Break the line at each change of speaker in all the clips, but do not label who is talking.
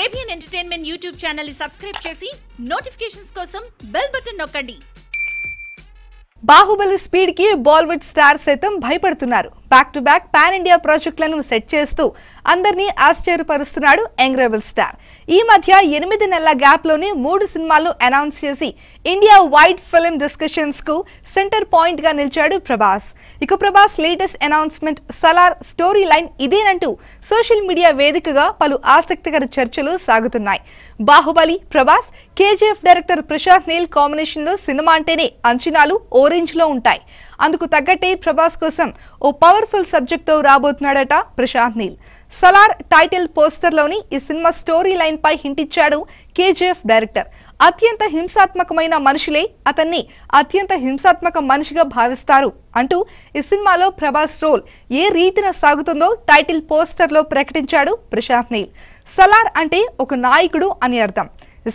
ABN entertainment YouTube channel ని subscribe చేసి notifications కోసం బెల్ బటన్ నొక్కండి
బాహుబలి స్పీడ్ కి బాలీవుడ్ స్టార్ సైతం భయపడుతున్నారు back to back pan India ప్రాజెక్టులను సెట్ చేస్తూ అందరినీ ఆశ్చర్యపరుస్తున్నాడు రెబల్ స్టార్ ఈ మధ్య ఎనిమిది నెలల గ్యాప్ లోని మూడు సినిమాలు అనౌన్స్ చేసి ఇండియా వైడ్ ఫిల్మ్ కు సెంటర్ పాయింట్ గా నిలిచాడు ప్రభాస్ ఇక Prabhas latest announcement Salaar story line ఇదేనంటూ సోషల్ మీడియా వేదికగా పలు ఆసక్తికర చర్చలు సాగుతున్నాయి బాహుబలి ప్రభాస్ కేజీఎఫ్ డైరెక్టర్ ప్రశాంత్ నీల్ కాంబినేషన్లో సినిమా అంటేనే అంచనాలు లో ఉంటాయి అందుకు తగ్గట్టే ప్రభాస్ కోసం ఓ పవర్ పవర్ఫుల్ తో రాబోతున్నాడట ప్రశాంత్ నీల్ సలార్ టైటిల్ పోస్టర్ లోని ఈ సినిమా స్టోరీ లైన్ పై హింటిచ్చాడు కేజీఎఫ్ డైరెక్టర్ అత్యంత హింసాత్మకమైన మనుషులే అతన్ని అత్యంత హింసాత్మక మనిషిగా భావిస్తారు అంటూ ఈ సినిమాలో ప్రభాస్ రోల్ ఏ రీతిన సాగుతుందో టైటిల్ పోస్టర్లో ప్రకటించాడు ప్రశాంత్ నీల్ సలార్ అంటే ఒక నాయకుడు అని అర్థం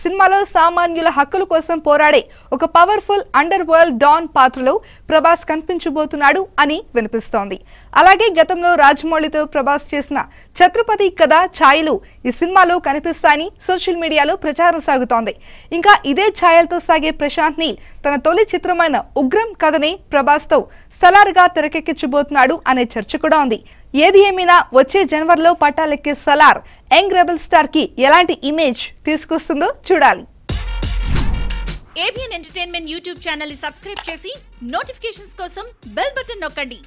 సినిమాలో సామాన్యుల హక్కుల కోసం పోరాడే ఒక పవర్ఫుల్ అండర్ వరల్డ్ డాన్ పాత్రలో ప్రభాస్ కనిపించబోతున్నాడు అని వినిపిస్తోంది అలాగే గతంలో రాజమౌళితో ప్రభాస్ చేసిన ఛత్రపతి కథ ఛాయలు ఈ సినిమాలో కనిపిస్తాయని సోషల్ మీడియాలో ప్రచారం సాగుతోంది ఇంకా ఇదే ఛాయలతో సాగే ప్రశాంత్ నీల్ తన తొలి చిత్రమైన ఉగ్రం కథని ప్రభాస్తో సలారుగా తెరకెక్కించబోతున్నాడు అనే చర్చ కూడా ఉంది ఏది ఏమైనా వచ్చే జనవరిలో పట్టాలెక్కే సలార్ యంగ్ రెబల్ స్టార్ కి ఎలాంటి ఇమేజ్ తీసుకొస్తుందో చూడాలి
ఏబిఎన్ ఎంటర్టైన్మెంట్ యూట్యూబ్ ఛానల్ ని సబ్స్క్రైబ్ చేసి నోటిఫికేషన్స్ కోసం బెల్ బటన్ నొక్కండి